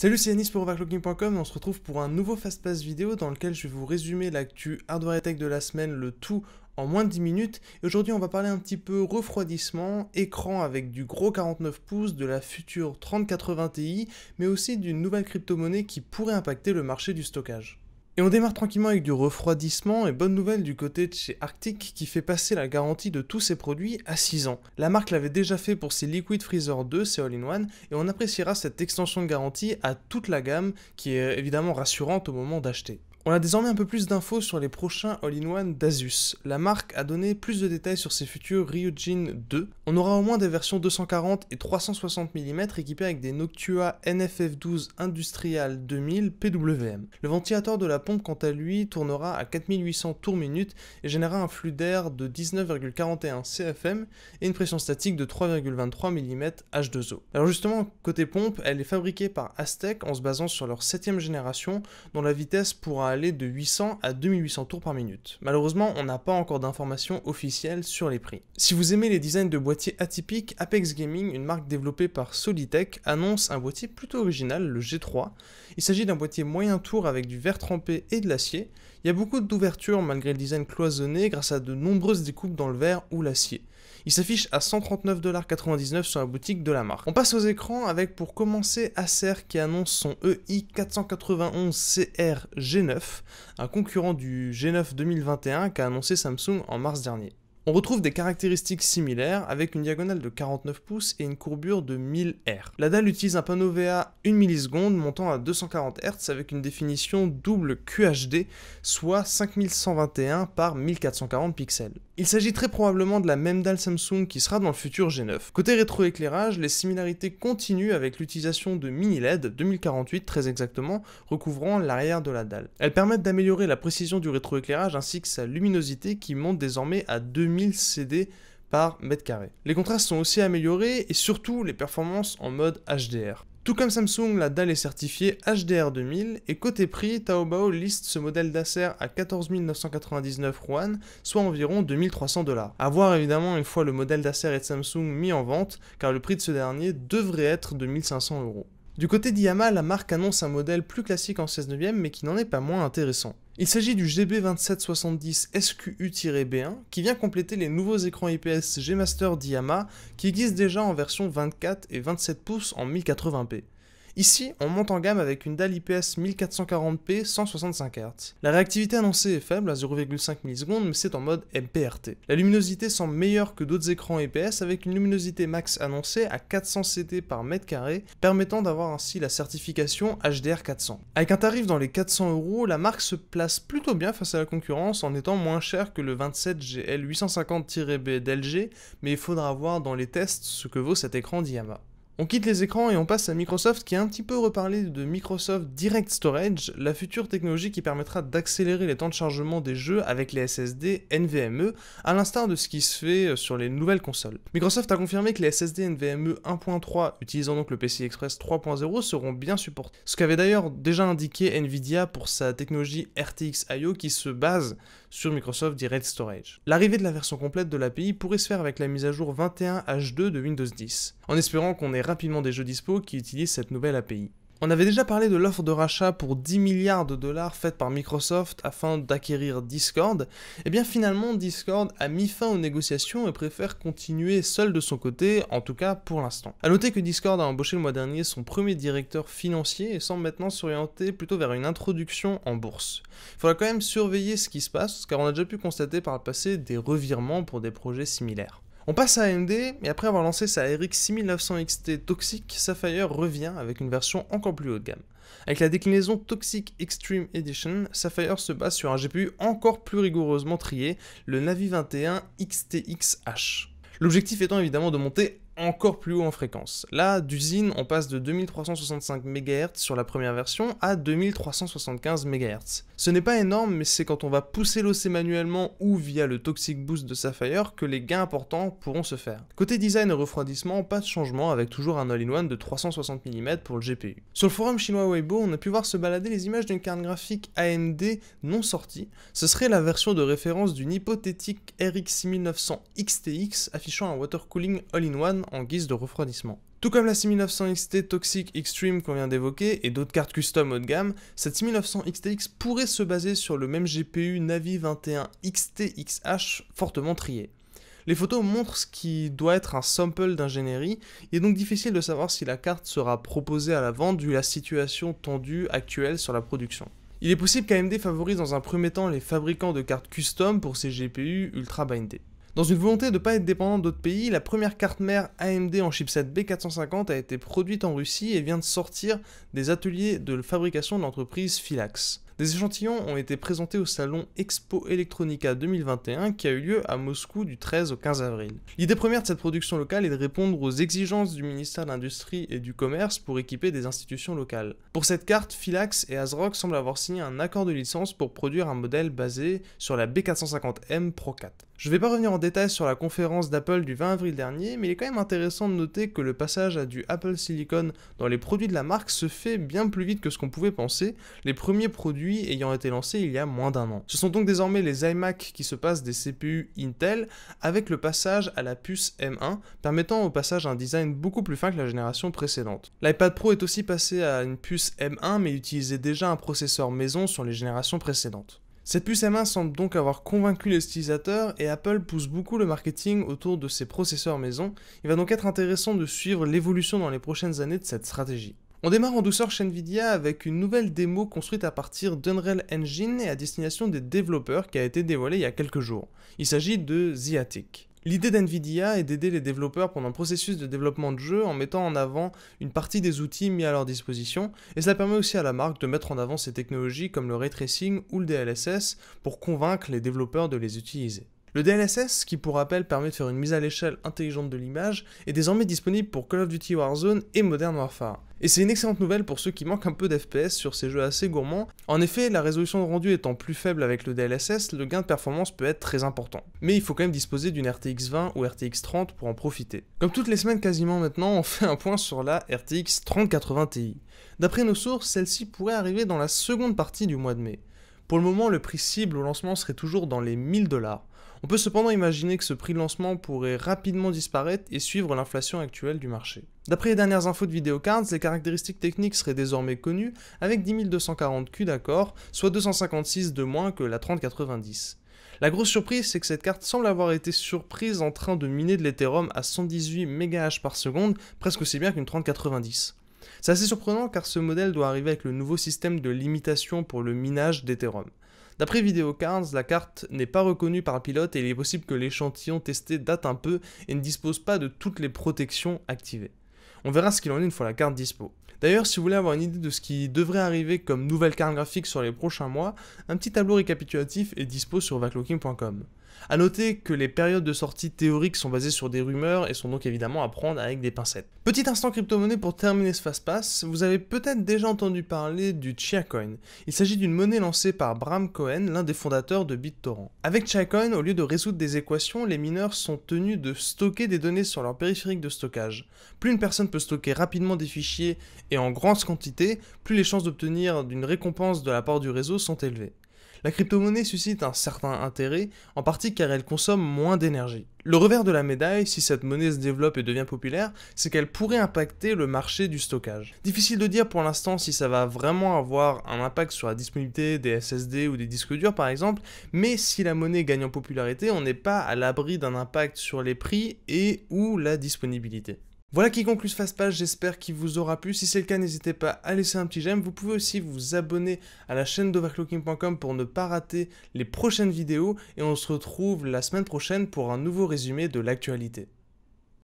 Salut, c'est Yanis pour overclocking.com on se retrouve pour un nouveau Fast Pass vidéo dans lequel je vais vous résumer l'actu hardware et tech de la semaine, le tout en moins de 10 minutes. Et aujourd'hui, on va parler un petit peu refroidissement, écran avec du gros 49 pouces, de la future 3080 Ti, mais aussi d'une nouvelle crypto-monnaie qui pourrait impacter le marché du stockage. Et on démarre tranquillement avec du refroidissement et bonne nouvelle du côté de chez Arctic qui fait passer la garantie de tous ses produits à 6 ans. La marque l'avait déjà fait pour ses Liquid Freezer 2, ses All-in-One, et on appréciera cette extension de garantie à toute la gamme qui est évidemment rassurante au moment d'acheter. On a désormais un peu plus d'infos sur les prochains All-in-One d'Asus. La marque a donné plus de détails sur ses futurs Ryujin 2. On aura au moins des versions 240 et 360 mm équipées avec des Noctua NFF12 Industrial 2000 PWM. Le ventilateur de la pompe quant à lui tournera à 4800 tours minute et générera un flux d'air de 19,41 CFM et une pression statique de 3,23 mm H2O. Alors justement, côté pompe, elle est fabriquée par Aztec en se basant sur leur 7ème génération dont la vitesse pourra aller de 800 à 2800 tours par minute. Malheureusement, on n'a pas encore d'informations officielles sur les prix. Si vous aimez les designs de boîtiers atypiques, Apex Gaming, une marque développée par Solitech, annonce un boîtier plutôt original, le G3. Il s'agit d'un boîtier moyen tour avec du verre trempé et de l'acier. Il y a beaucoup d'ouvertures malgré le design cloisonné grâce à de nombreuses découpes dans le verre ou l'acier. Il s'affiche à 139,99$ sur la boutique de la marque. On passe aux écrans avec pour commencer Acer qui annonce son EI 491CR G9, un concurrent du G9 2021 qu'a annoncé Samsung en mars dernier. On retrouve des caractéristiques similaires avec une diagonale de 49 pouces et une courbure de 1000 R. La dalle utilise un panneau VA 1 milliseconde montant à 240 Hz avec une définition double QHD, soit 5121 par 1440 pixels. Il s'agit très probablement de la même dalle Samsung qui sera dans le futur G9. Côté rétroéclairage, les similarités continuent avec l'utilisation de mini-LED e 2048 très exactement, recouvrant l'arrière de la dalle. Elles permettent d'améliorer la précision du rétroéclairage ainsi que sa luminosité qui monte désormais à 2000 CD par mètre carré. Les contrastes sont aussi améliorés et surtout les performances en mode HDR. Tout comme Samsung, la dalle est certifiée HDR 2000 et côté prix, Taobao liste ce modèle d'Acer à 14 999 yuan, soit environ 2300 dollars. À voir évidemment une fois le modèle d'Acer et de Samsung mis en vente, car le prix de ce dernier devrait être de 1500 euros. Du côté d'YAMA, la marque annonce un modèle plus classique en 16 9 mais qui n'en est pas moins intéressant. Il s'agit du GB2770 SQU-B1 qui vient compléter les nouveaux écrans IPS G Master d'YAMA qui existent déjà en version 24 et 27 pouces en 1080p. Ici, on monte en gamme avec une dalle IPS 1440p 165 Hz. La réactivité annoncée est faible à 0,5 ms mais c'est en mode MPRT. La luminosité semble meilleure que d'autres écrans IPS avec une luminosité max annoncée à 400 CT par mètre carré, permettant d'avoir ainsi la certification HDR 400. Avec un tarif dans les 400 euros, la marque se place plutôt bien face à la concurrence en étant moins chère que le 27GL 850-B d'LG, mais il faudra voir dans les tests ce que vaut cet écran d'IAMA. On quitte les écrans et on passe à Microsoft qui a un petit peu reparlé de Microsoft Direct Storage, la future technologie qui permettra d'accélérer les temps de chargement des jeux avec les SSD NVMe, à l'instar de ce qui se fait euh, sur les nouvelles consoles. Microsoft a confirmé que les SSD NVMe 1.3 utilisant donc le PCI Express 3.0 seront bien supportés. Ce qu'avait d'ailleurs déjà indiqué Nvidia pour sa technologie RTX IO qui se base sur Microsoft Direct Storage. L'arrivée de la version complète de l'API pourrait se faire avec la mise à jour 21H2 de Windows 10, en espérant qu'on ait rapidement des jeux dispo qui utilisent cette nouvelle API. On avait déjà parlé de l'offre de rachat pour 10 milliards de dollars faite par Microsoft afin d'acquérir Discord, et eh bien finalement Discord a mis fin aux négociations et préfère continuer seul de son côté, en tout cas pour l'instant. A noter que Discord a embauché le mois dernier son premier directeur financier et semble maintenant s'orienter plutôt vers une introduction en bourse. Il faudra quand même surveiller ce qui se passe, car on a déjà pu constater par le passé des revirements pour des projets similaires. On passe à AMD, mais après avoir lancé sa RX 6900 XT Toxic, Sapphire revient avec une version encore plus haut de gamme. Avec la déclinaison Toxic Extreme Edition, Sapphire se base sur un GPU encore plus rigoureusement trié, le Navi 21 XTXH. L'objectif étant évidemment de monter encore plus haut en fréquence. Là, d'usine, on passe de 2365 MHz sur la première version à 2375 MHz. Ce n'est pas énorme, mais c'est quand on va pousser l'OC manuellement ou via le Toxic Boost de Sapphire que les gains importants pourront se faire. Côté design et refroidissement, pas de changement avec toujours un all-in-one de 360 mm pour le GPU. Sur le forum chinois Weibo, on a pu voir se balader les images d'une carte graphique AMD non sortie. Ce serait la version de référence d'une hypothétique RX 6900 XTX affichant un water cooling all-in-one en guise de refroidissement. Tout comme la 6900 XT Toxic Extreme qu'on vient d'évoquer et d'autres cartes custom haut de gamme, cette 6900 XTX pourrait se baser sur le même GPU Navi 21 XTXH fortement trié. Les photos montrent ce qui doit être un sample d'ingénierie, il est donc difficile de savoir si la carte sera proposée à la vente vu la situation tendue actuelle sur la production. Il est possible qu'AMD favorise dans un premier temps les fabricants de cartes custom pour ces GPU ultra bindés. Dans une volonté de ne pas être dépendant d'autres pays, la première carte mère AMD en chipset B450 a été produite en Russie et vient de sortir des ateliers de fabrication de l'entreprise Philax. Des échantillons ont été présentés au salon Expo Electronica 2021 qui a eu lieu à Moscou du 13 au 15 avril. L'idée première de cette production locale est de répondre aux exigences du ministère de l'Industrie et du Commerce pour équiper des institutions locales. Pour cette carte, Philax et ASRock semblent avoir signé un accord de licence pour produire un modèle basé sur la B450M Pro 4. Je ne vais pas revenir en détail sur la conférence d'Apple du 20 avril dernier, mais il est quand même intéressant de noter que le passage à du Apple Silicon dans les produits de la marque se fait bien plus vite que ce qu'on pouvait penser. Les premiers produits ayant été lancé il y a moins d'un an. Ce sont donc désormais les iMac qui se passent des CPU Intel avec le passage à la puce M1, permettant au passage un design beaucoup plus fin que la génération précédente. L'iPad Pro est aussi passé à une puce M1 mais utilisait déjà un processeur maison sur les générations précédentes. Cette puce M1 semble donc avoir convaincu les utilisateurs et Apple pousse beaucoup le marketing autour de ses processeurs maison. Il va donc être intéressant de suivre l'évolution dans les prochaines années de cette stratégie. On démarre en douceur chez Nvidia avec une nouvelle démo construite à partir d'Unreal Engine et à destination des développeurs qui a été dévoilée il y a quelques jours. Il s'agit de Ziatic. L'idée d'NVIDIA est d'aider les développeurs pendant le processus de développement de jeu en mettant en avant une partie des outils mis à leur disposition, et cela permet aussi à la marque de mettre en avant ces technologies comme le ray tracing ou le DLSS pour convaincre les développeurs de les utiliser. Le DLSS, qui pour rappel permet de faire une mise à l'échelle intelligente de l'image, est désormais disponible pour Call of Duty Warzone et Modern Warfare. Et c'est une excellente nouvelle pour ceux qui manquent un peu d'FPS sur ces jeux assez gourmands. En effet, la résolution de rendu étant plus faible avec le DLSS, le gain de performance peut être très important. Mais il faut quand même disposer d'une RTX 20 ou RTX 30 pour en profiter. Comme toutes les semaines quasiment maintenant, on fait un point sur la RTX 3080 Ti. D'après nos sources, celle-ci pourrait arriver dans la seconde partie du mois de mai. Pour le moment, le prix cible au lancement serait toujours dans les 1000 dollars. On peut cependant imaginer que ce prix de lancement pourrait rapidement disparaître et suivre l'inflation actuelle du marché. D'après les dernières infos de Videocards, les caractéristiques techniques seraient désormais connues avec 10 240Q d'accord, soit 256 de moins que la 3090. La grosse surprise, c'est que cette carte semble avoir été surprise en train de miner de l'Ethereum à 118 MHz par seconde, presque aussi bien qu'une 3090. C'est assez surprenant car ce modèle doit arriver avec le nouveau système de limitation pour le minage d'Ethereum. D'après Videocards, la carte n'est pas reconnue par le pilote et il est possible que l'échantillon testé date un peu et ne dispose pas de toutes les protections activées. On verra ce qu'il en est une fois la carte dispo. D'ailleurs, si vous voulez avoir une idée de ce qui devrait arriver comme nouvelle carte graphique sur les prochains mois, un petit tableau récapitulatif est dispo sur vaclooking.com. A noter que les périodes de sortie théoriques sont basées sur des rumeurs et sont donc évidemment à prendre avec des pincettes. Petit instant crypto-monnaie pour terminer ce fast-pass, vous avez peut-être déjà entendu parler du Chiacoin. Il s'agit d'une monnaie lancée par Bram Cohen, l'un des fondateurs de BitTorrent. Avec Chiacoin, au lieu de résoudre des équations, les mineurs sont tenus de stocker des données sur leur périphérique de stockage. Plus une personne peut stocker rapidement des fichiers et en grande quantité, plus les chances d'obtenir d'une récompense de la part du réseau sont élevées. La crypto-monnaie suscite un certain intérêt, en partie car elle consomme moins d'énergie. Le revers de la médaille, si cette monnaie se développe et devient populaire, c'est qu'elle pourrait impacter le marché du stockage. Difficile de dire pour l'instant si ça va vraiment avoir un impact sur la disponibilité des SSD ou des disques durs par exemple, mais si la monnaie gagne en popularité, on n'est pas à l'abri d'un impact sur les prix et ou la disponibilité. Voilà qui conclut ce fast j'espère qu'il vous aura plu. Si c'est le cas, n'hésitez pas à laisser un petit j'aime. Vous pouvez aussi vous abonner à la chaîne d'overclocking.com pour ne pas rater les prochaines vidéos. Et on se retrouve la semaine prochaine pour un nouveau résumé de l'actualité.